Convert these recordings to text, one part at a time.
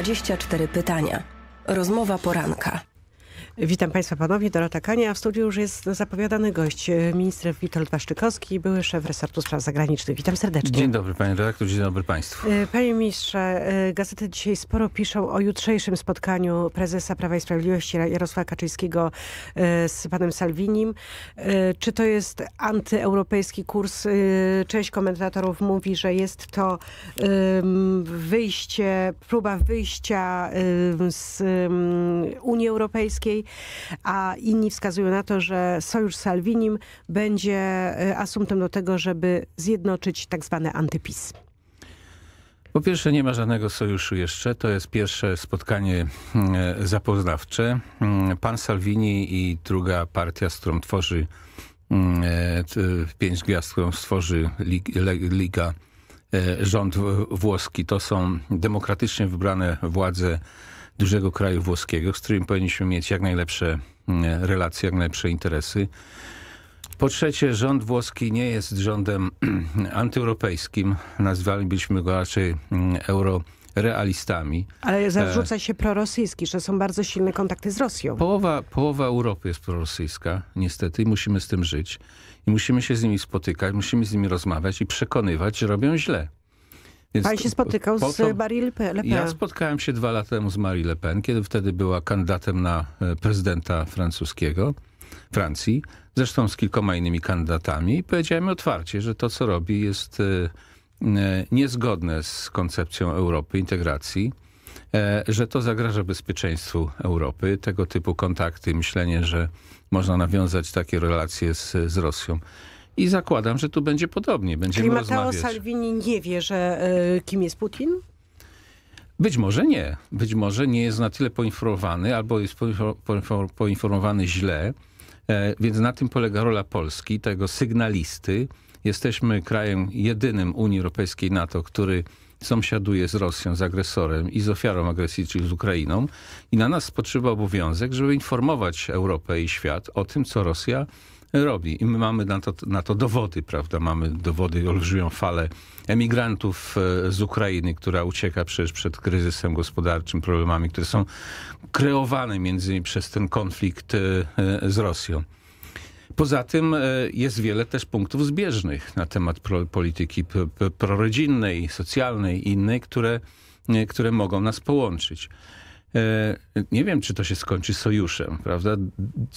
24 pytania. Rozmowa poranka. Witam Państwa panowie Dorota Kania, a w studiu już jest zapowiadany gość, e, minister Witold Waszczykowski, były szef resortu spraw zagranicznych. Witam serdecznie. Dzień dobry panie redaktorze, dzień dobry państwu. E, panie ministrze, e, gazety dzisiaj sporo piszą o jutrzejszym spotkaniu prezesa Prawa i Sprawiedliwości Jarosława Kaczyńskiego z panem Salvinim. Czy to jest antyeuropejski kurs? Część komentatorów mówi, że jest to wyjście, próba wyjścia z Unii Europejskiej a inni wskazują na to, że sojusz z Salvinim będzie y, asumptem do tego, żeby zjednoczyć tak zwany antypis. Po pierwsze nie ma żadnego sojuszu jeszcze. To jest pierwsze spotkanie e, zapoznawcze. Mm, pan Salvini i druga partia, z którą tworzy mm, e, pięć gwiazd, którą stworzy Liga, e, rząd włoski, to są demokratycznie wybrane władze dużego kraju włoskiego, z którym powinniśmy mieć jak najlepsze mm, relacje, jak najlepsze interesy. Po trzecie, rząd włoski nie jest rządem antyeuropejskim. Nazwalibyśmy go raczej mm, euro realistami. Ale e, zarzuca się prorosyjski, że są bardzo silne kontakty z Rosją. Połowa, połowa Europy jest prorosyjska, niestety, i musimy z tym żyć. I musimy się z nimi spotykać, musimy z nimi rozmawiać i przekonywać, że robią źle. Jest, się spotykał z Marie Le Pen. Ja spotkałem się dwa lata temu z Marie Le Pen, kiedy wtedy była kandydatem na e, prezydenta francuskiego, Francji. Zresztą z kilkoma innymi kandydatami. I powiedziałem otwarcie, że to, co robi, jest e, e, niezgodne z koncepcją Europy, integracji że to zagraża bezpieczeństwu Europy. Tego typu kontakty, myślenie, że można nawiązać takie relacje z, z Rosją. I zakładam, że tu będzie podobnie. Będziemy Czyli Matteo rozmawiać. Salvini nie wie, że y, kim jest Putin? Być może nie. Być może nie jest na tyle poinformowany, albo jest poinformowany źle. E, więc na tym polega rola Polski, tego sygnalisty. Jesteśmy krajem jedynym Unii Europejskiej NATO, który sąsiaduje z Rosją, z agresorem i z ofiarą agresji, czyli z Ukrainą. I na nas spoczywa obowiązek, żeby informować Europę i świat o tym, co Rosja robi. I my mamy na to, na to dowody, prawda? Mamy dowody, olbrzymią falę emigrantów e, z Ukrainy, która ucieka przecież przed kryzysem gospodarczym, problemami, które są kreowane między innymi przez ten konflikt e, e, z Rosją. Poza tym jest wiele też punktów zbieżnych na temat polityki prorodzinnej, socjalnej i innej, które, które mogą nas połączyć. E, nie wiem, czy to się skończy sojuszem, prawda?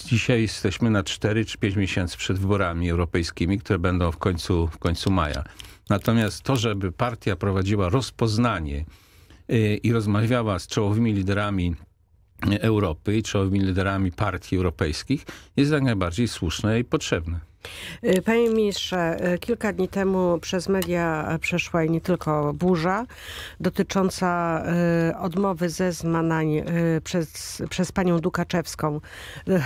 Dzisiaj jesteśmy na 4 czy 5 miesięcy przed wyborami europejskimi, które będą w końcu, w końcu maja. Natomiast to, żeby partia prowadziła rozpoznanie e, i rozmawiała z czołowymi liderami Europy i czołowymi liderami partii europejskich, jest jak najbardziej słuszne i potrzebne. Y, panie ministrze, y, kilka dni temu przez media przeszła i nie tylko burza dotycząca y, odmowy zeznań przez, przez panią Dukaczewską.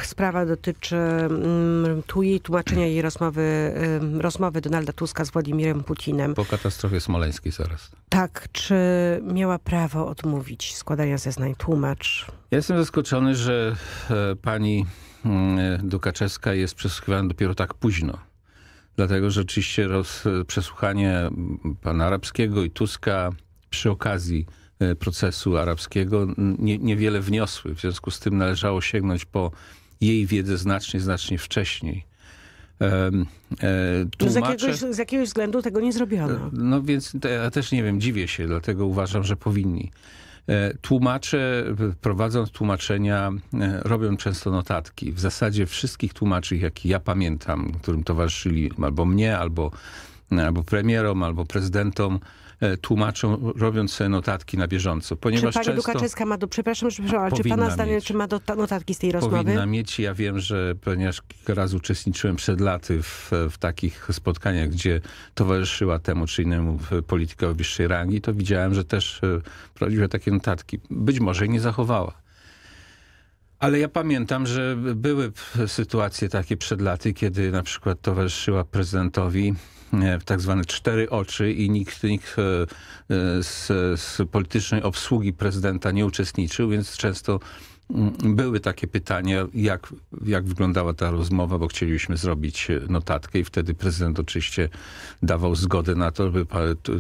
Sprawa dotyczy mm, tu jej tłumaczenia jej rozmowy, rozmowy Donalda Tuska z Władimirem Putinem. Po katastrofie smoleńskiej zaraz. Tak, czy miała prawo odmówić składania zeznań tłumacz? Ja jestem zaskoczony, że e, pani Mm, y, Dukaczewska jest przesłuchiwana dopiero tak późno. Dlatego że oczywiście roz, y, przesłuchanie mm, pana Arabskiego i Tuska przy okazji y, procesu arabskiego nie, niewiele wniosły. W związku z tym należało sięgnąć po jej wiedzę znacznie, znacznie wcześniej. tłumaczę, e, no z, jakiegoś, z jakiegoś względu tego nie zrobiono. No więc ja też nie wiem, dziwię się, dlatego uważam, że powinni. E, tłumacze, prowadząc tłumaczenia, e, robią często notatki. W zasadzie wszystkich tłumaczy, jakich ja pamiętam, którym towarzyszyli albo mnie, albo E, albo premierom, albo prezydentom e, tłumaczą, robiąc sobie notatki na bieżąco. Ponieważ czy pani często... ma do... Przepraszam, przepraszam czy pana zdanie, czy ma do, notatki z tej rozmowy? Powinna mieć. Ja wiem, że ponieważ kilka razy uczestniczyłem przed laty w, w takich spotkaniach, gdzie towarzyszyła temu czy innemu o wyższej rangi, to widziałem, że też e, prowadziła takie notatki. Być może nie zachowała. Ale ja pamiętam, że były sytuacje takie przed laty, kiedy na przykład towarzyszyła prezydentowi w e, tak zwane cztery oczy i nikt, nikt e, e, z, z politycznej obsługi prezydenta nie uczestniczył, więc często mm, były takie pytania, jak, jak wyglądała ta rozmowa, bo chcieliśmy zrobić notatkę i wtedy prezydent oczywiście dawał zgodę na to, by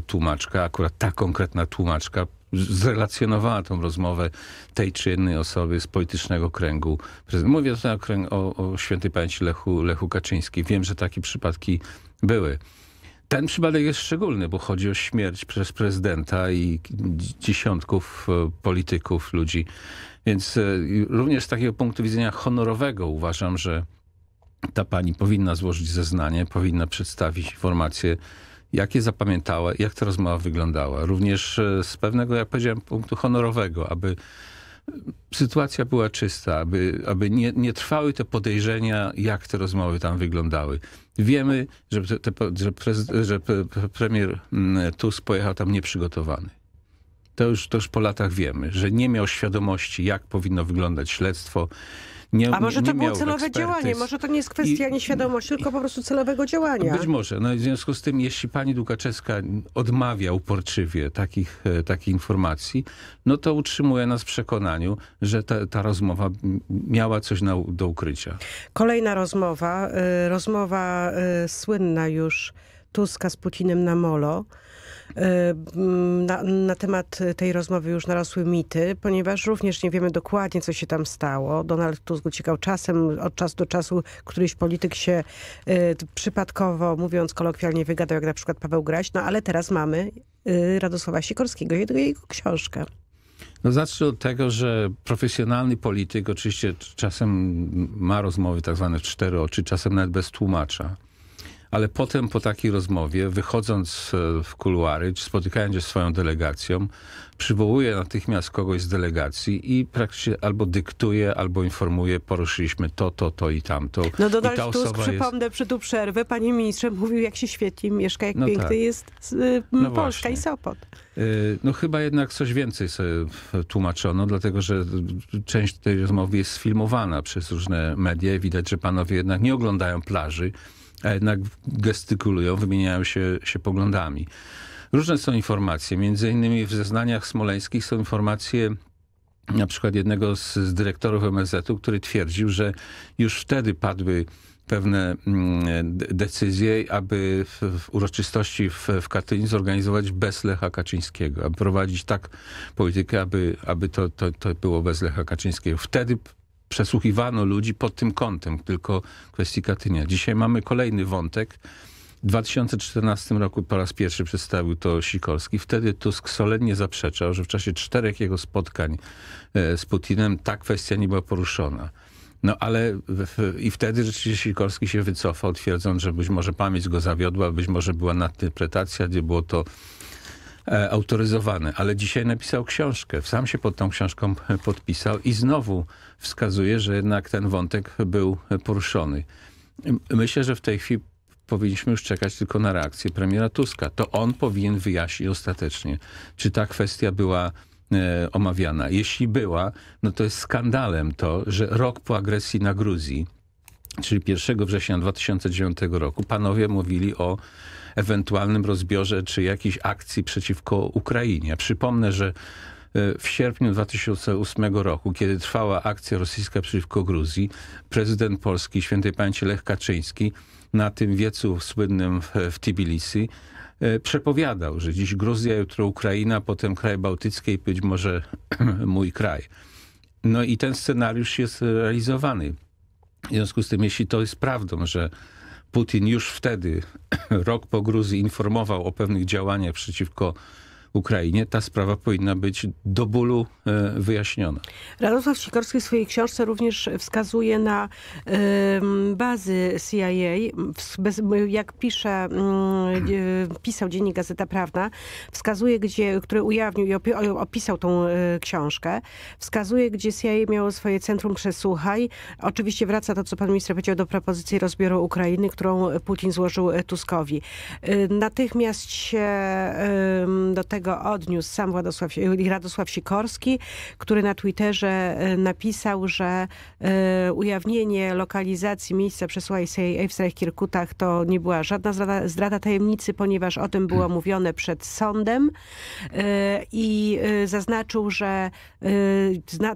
tłumaczka, akurat ta konkretna tłumaczka zrelacjonowała tą rozmowę tej czy innej osoby z politycznego kręgu. Mówię tutaj o, o, świętej pamięci Lechu, Lechu Kaczyński. Wiem, że takie przypadki były. Ten przypadek jest szczególny, bo chodzi o śmierć przez prezydenta i dziesiątków e, polityków, ludzi. Więc e, również z takiego punktu widzenia honorowego uważam, że ta pani powinna złożyć zeznanie, powinna przedstawić informacje, jakie zapamiętała, jak ta rozmowa wyglądała. Również e, z pewnego, jak powiedziałem, punktu honorowego, aby sytuacja była czysta, aby, aby nie, nie trwały te podejrzenia, jak te rozmowy tam wyglądały. Wiemy, że, te, że, że premier mm, Tusk pojechał tam nieprzygotowany. To już, to już po latach wiemy, że nie miał świadomości, jak powinno wyglądać śledztwo, nie A może nie, nie to było celowe ekspertyz. działanie, może to nie jest kwestia I, nieświadomości, tylko po prostu celowego działania. Być może. No i w związku z tym, jeśli pani Dukaczewska odmawia uporczywie takich, e, takich informacji, no to utrzymuje nas w przekonaniu, że ta, ta rozmowa miała coś na, do ukrycia. Kolejna rozmowa, e, rozmowa e, słynna już Tuska z Putinem na Molo, E, na, na, temat tej rozmowy już narosły mity, ponieważ również nie wiemy dokładnie, co się tam stało. Donald Tusk uciekał czasem, od czasu do czasu któryś polityk się y, przypadkowo, mówiąc kolokwialnie, wygadał, jak na przykład Paweł Graś, no ale teraz mamy y, Radosława Sikorskiego, jego, jego książkę. No zacznę od tego, że profesjonalny polityk oczywiście czasem ma rozmowy tak zwane w cztery oczy, czasem nawet bez tłumacza ale potem po takiej rozmowie, wychodząc e, w kuluary, czy spotykając się z swoją delegacją, przywołuje natychmiast kogoś z delegacji i praktycznie albo dyktuje, albo informuje, poruszyliśmy to, to, to i tamto. No Donald I ta Tusk, jest... przypomnę przy tu przerwę, panie ministrze, mówił jak się świetnie mieszka, jak no piękny tak. jest y, no Polska właśnie. i Sopot. E, no chyba jednak coś więcej sobie tłumaczono, dlatego że część tej rozmowy jest sfilmowana przez różne media i widać, że panowie jednak nie oglądają plaży, a jednak gestykulują, wymieniają się, się poglądami. Różne są informacje, między innymi w zeznaniach smoleńskich są informacje na przykład jednego z, z dyrektorów MSZ-u, który twierdził, że już wtedy padły pewne mm, decyzje, aby w uroczystości w, w Katyniu zorganizować bez Lecha Kaczyńskiego, aby prowadzić tak politykę, aby, aby to, to, to było bez Lecha Kaczyńskiego. Wtedy przesłuchiwano ludzi pod tym kątem, tylko kwestii Katynia. Dzisiaj mamy kolejny wątek. W 2014 roku po raz pierwszy przedstawił to Sikorski. Wtedy Tusk solennie zaprzeczał, że w czasie czterech jego spotkań e, z Putinem ta kwestia nie była poruszona. No ale w, i wtedy rzeczywiście Sikorski się wycofał, twierdząc, że być może pamięć go zawiodła, być może była nadinterpretacja, gdzie było to E, autoryzowany, ale dzisiaj napisał książkę. Sam się pod tą książką podpisał i znowu wskazuje, że jednak ten wątek był poruszony. Myślę, że w tej chwili powinniśmy już czekać tylko na reakcję premiera Tuska. To on powinien wyjaśnić ostatecznie, czy ta kwestia była e, omawiana. Jeśli była, no to jest skandalem to, że rok po agresji na Gruzji czyli 1 września 2009 roku, panowie mówili o ewentualnym rozbiorze czy jakiejś akcji przeciwko Ukrainie. Przypomnę, że e, w sierpniu 2008 roku, kiedy trwała akcja rosyjska przeciwko Gruzji, prezydent Polski, świętej pamięci Lech Kaczyński, na tym wiecu słynnym w, w Tbilisi, e, przepowiadał, że dziś Gruzja, jutro Ukraina, potem kraj bałtycki i być może mój kraj. No i ten scenariusz jest realizowany. W związku z tym, jeśli to jest prawdą, że Putin już wtedy, rok po Gruzji, informował o pewnych działaniach przeciwko Ukrainie, ta sprawa powinna być do bólu e, wyjaśniona. Radosław Sikorski w swojej książce również wskazuje na bazy CIA. Jak pisze, mm, e, pisał dziennik Gazeta Prawna, wskazuje, gdzie, który ujawnił i opisał tą e, książkę, wskazuje, gdzie CIA miało swoje centrum przesłuchaj. Oczywiście wraca to, co pan minister powiedział, do propozycji rozbioru Ukrainy, którą Putin złożył Tuskowi. Natychmiast się do tego tego odniósł sam Władysław, y, Radosław Sikorski, który na Twitterze y, napisał, że y, ujawnienie lokalizacji miejsca przesłuchaj CIA w Starych Kirkutach to nie była żadna zdrada, zdrada tajemnicy, ponieważ o tym było mówione przed sądem i zaznaczył, że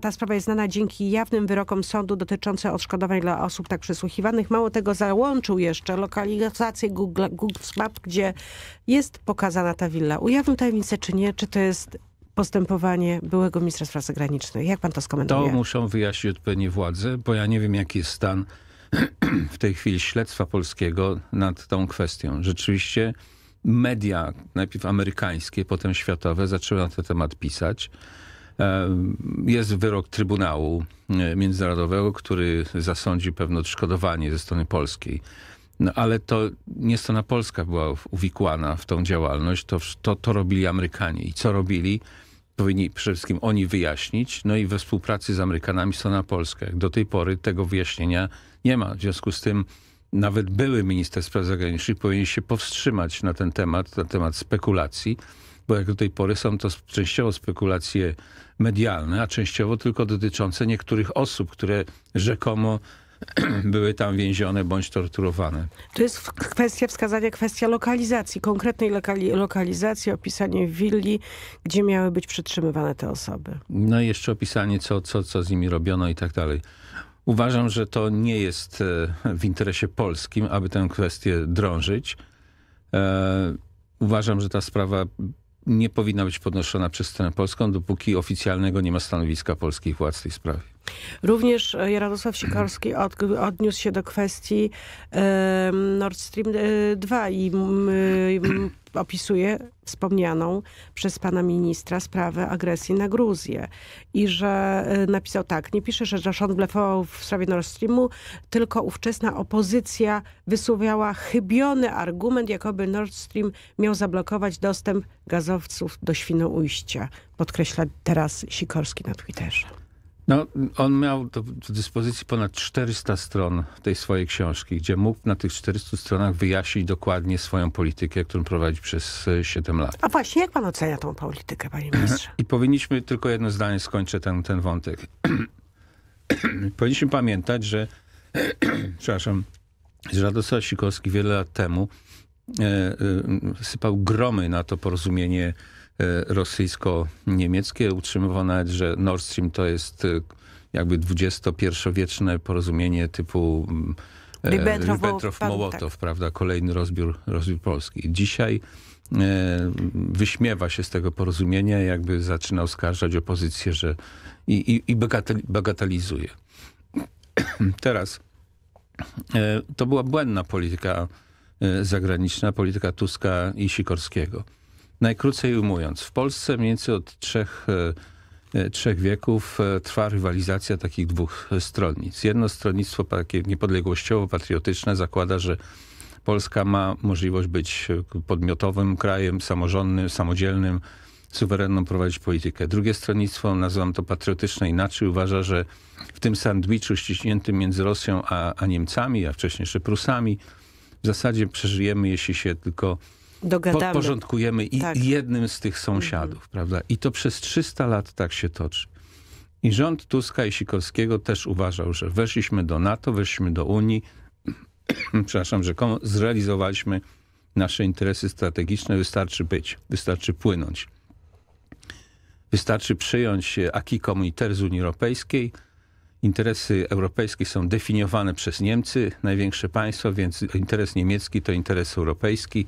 ta sprawa jest znana dzięki jawnym wyrokom sądu dotyczącym odszkodowań dla osób tak przesłuchiwanych. Mało tego, załączył jeszcze lokalizację Google, Google Maps, gdzie jest pokazana ta willa. Ujawnił tajemnicę czy nie? Czy to jest postępowanie byłego ministra spraw zagranicznych? Jak pan to skomentuje? To muszą wyjaśnić odpowiednie władze, bo ja nie wiem, jaki jest stan w tej chwili śledztwa polskiego nad tą kwestią. Rzeczywiście media, najpierw amerykańskie, potem światowe, zaczęły na ten temat pisać. Jest wyrok Trybunału e, Międzynarodowego, który zasądzi pewne odszkodowanie ze strony polskiej no ale to nie strona polska była uwikłana w tą działalność, to, to, to robili Amerykanie. I co robili? Powinni przede wszystkim oni wyjaśnić, no i we współpracy z Amerykanami strona polska. Do tej pory tego wyjaśnienia nie ma. W związku z tym nawet były minister spraw zagranicznych powinien się powstrzymać na ten temat, na temat spekulacji, bo jak do tej pory są to częściowo spekulacje medialne, a częściowo tylko dotyczące niektórych osób, które rzekomo były tam więzione bądź torturowane. To jest kwestia wskazania, kwestia lokalizacji, konkretnej lokali, lokalizacji, opisanie willi, gdzie miały być przetrzymywane te osoby. No i jeszcze opisanie, co, co, co z nimi robiono i tak dalej. Uważam, że to nie jest e, w interesie polskim, aby tę kwestię drążyć. E, uważam, że ta sprawa nie powinna być podnoszona przez stronę polską, dopóki oficjalnego nie ma stanowiska polskich władz w tej sprawie. Również e, Jarosław Sikorski od, odniósł się do kwestii Nord Stream 2 e, i opisuje wspomnianą przez pana ministra sprawę agresji na Gruzję. I że e, napisał tak, nie pisze, że rząd blefował w sprawie Nord Streamu, tylko ówczesna opozycja wysuwiała chybiony argument, jakoby Nord Stream miał zablokować dostęp gazowców do Świnoujścia. Podkreśla teraz Sikorski na Twitterze. No, on miał do dyspozycji ponad 400 stron tej swojej książki, gdzie mógł na tych 400 stronach wyjaśnić dokładnie swoją politykę, którą prowadzi przez 7 e, lat. A właśnie, jak pan ocenia tą politykę, panie ministrze? I powinniśmy, tylko jedno zdanie skończę ten, ten wątek. powinniśmy pamiętać, że przepraszam, że Radosław Sikorski wiele lat temu e, e, sypał gromy na to porozumienie E, rosyjsko-niemieckie. Utrzymywano nawet, że Nord Stream to jest e, jakby XXI-wieczne porozumienie typu mm, e, Ribbentrop-Mołotow, tak, tak. prawda? Kolejny rozbiór, rozbiór Polski. Dzisiaj wyśmiewa się z tego porozumienia, jakby zaczyna oskarżać opozycję że i, i, i bagatelizuje. Teraz to była błędna polityka zagraniczna, polityka Tuska i Sikorskiego. Najkrócej ujmując, w Polsce mniej więcej od trzech, e, e, trzech wieków e, trwa rywalizacja takich dwóch stronnic. Jedno stronnictwo takie niepodległościowo-patriotyczne zakłada, że Polska ma możliwość być podmiotowym krajem, samorządnym, samodzielnym, suwerenną prowadzić politykę. Drugie stronnictwo, nazywam to patriotyczne inaczej, uważa, że w tym sandwiczu ściśniętym między Rosją a, a Niemcami, a wcześniej jeszcze Prusami, w zasadzie przeżyjemy, jeśli się tylko Dogadamy. podporządkujemy i tak. jednym z tych mhm. sąsiadów, mhm. prawda? I to przez 300 lat tak się toczy. I rząd Tuska i Sikorskiego też uważał, że weszliśmy do NATO, weszliśmy do Unii, przepraszam, że zrealizowaliśmy nasze interesy strategiczne, wystarczy być, wystarczy płynąć. Wystarczy przyjąć e, AKI communautaire z Unii Europejskiej. Interesy europejskie są definiowane przez Niemcy, największe państwo, więc interes niemiecki to interes europejski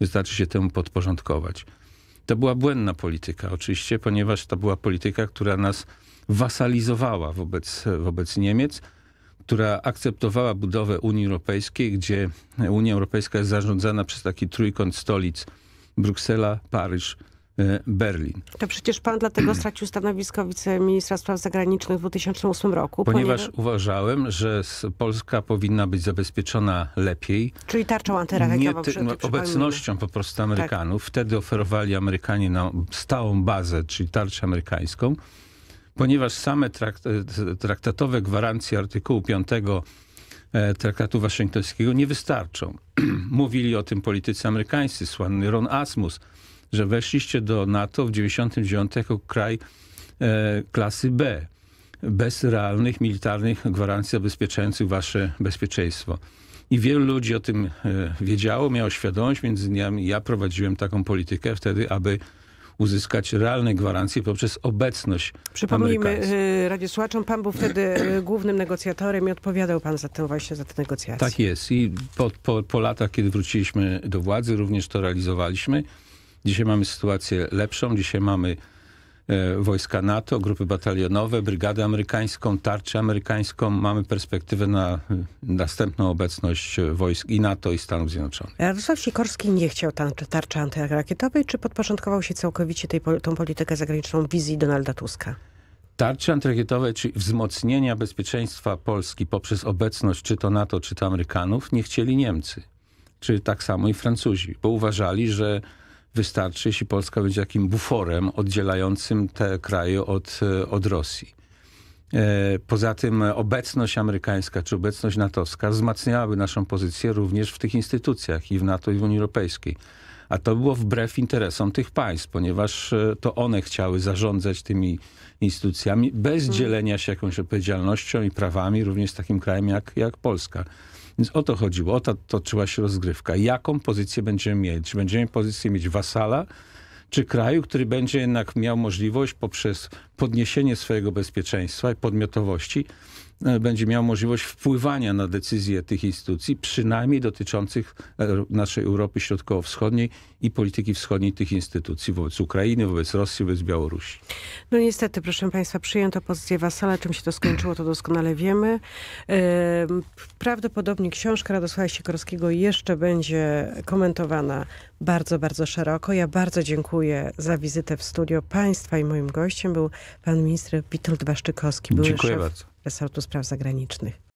wystarczy się temu podporządkować. To była błędna polityka oczywiście, ponieważ to była polityka, która nas wasalizowała wobec, wobec Niemiec, która akceptowała budowę Unii Europejskiej, gdzie Unia Europejska jest zarządzana przez taki trójkąt stolic Bruksela, Paryż, E, Berlin. To przecież pan dlatego stracił stanowisko wiceministra spraw zagranicznych w 2008 roku. Ponieważ, ponieważ uważałem, że Polska powinna być zabezpieczona lepiej. Czyli tarczą antyrakietową. Nie no, obecnością po prostu Amerykanów. Tak. Wtedy oferowali Amerykanie nam stałą bazę, czyli tarczę amerykańską. Ponieważ same trakt, e, traktatowe gwarancje artykułu 5 e, traktatu waszyngtońskiego nie wystarczą. Mówili o tym politycy amerykańscy, słynny Ron Asmus, że weszliście do NATO w 99 jako kraj e, klasy B, bez realnych militarnych gwarancji zabezpieczających wasze bezpieczeństwo. I wielu ludzi o tym e, wiedziało, miało świadomość. Między innymi ja prowadziłem taką politykę wtedy, aby uzyskać realne gwarancje poprzez obecność Przypomnijmy e, Radzie Słuchaczom, pan był wtedy e, głównym negocjatorem i odpowiadał pan za tę właśnie za te negocjacje. Tak jest i po, po, po latach, kiedy wróciliśmy do władzy, również to realizowaliśmy. Dzisiaj mamy sytuację lepszą, dzisiaj mamy e, wojska NATO, grupy batalionowe, brygadę amerykańską, tarczę amerykańską. Mamy perspektywę na e, następną obecność e, wojsk i NATO i Stanów Zjednoczonych. Jarosław Sikorski nie chciał tarczy antyrakietowej, czy podporządkował się całkowicie tej, tą politykę zagraniczną wizji Donalda Tuska? Tarcze antyrakietowe, czy wzmocnienia bezpieczeństwa Polski poprzez obecność czy to NATO, czy to Amerykanów, nie chcieli Niemcy. Czy tak samo i Francuzi, bo uważali, że wystarczy, jeśli Polska będzie takim buforem oddzielającym te kraje od, e, od Rosji. E, poza tym obecność amerykańska czy obecność natowska wzmacniałaby naszą pozycję również w tych instytucjach i w NATO i w Unii Europejskiej. A to było wbrew interesom tych państw, ponieważ e, to one chciały zarządzać tymi instytucjami bez mhm. dzielenia się jakąś odpowiedzialnością i prawami również z takim krajem jak, jak Polska. Więc o to chodziło, o to toczyła się rozgrywka. Jaką pozycję będziemy mieć? Czy będziemy pozycję mieć wasala, czy kraju, który będzie jednak miał możliwość poprzez podniesienie swojego bezpieczeństwa i podmiotowości E, będzie miał możliwość wpływania na decyzje tych instytucji, przynajmniej dotyczących e, naszej Europy Środkowo-Wschodniej i polityki wschodniej tych instytucji wobec Ukrainy, wobec Rosji, wobec Białorusi. No niestety, proszę Państwa, przyjęto pozycję Wasala. Czym się to skończyło, to doskonale wiemy. Prawdopodobnie książka Radosława Sikorskiego jeszcze będzie komentowana bardzo, bardzo szeroko. Ja bardzo dziękuję za wizytę w studio Państwa i moim gościem był pan minister Witold Waszczykowski. Dziękuję szef... bardzo resortu spraw zagranicznych.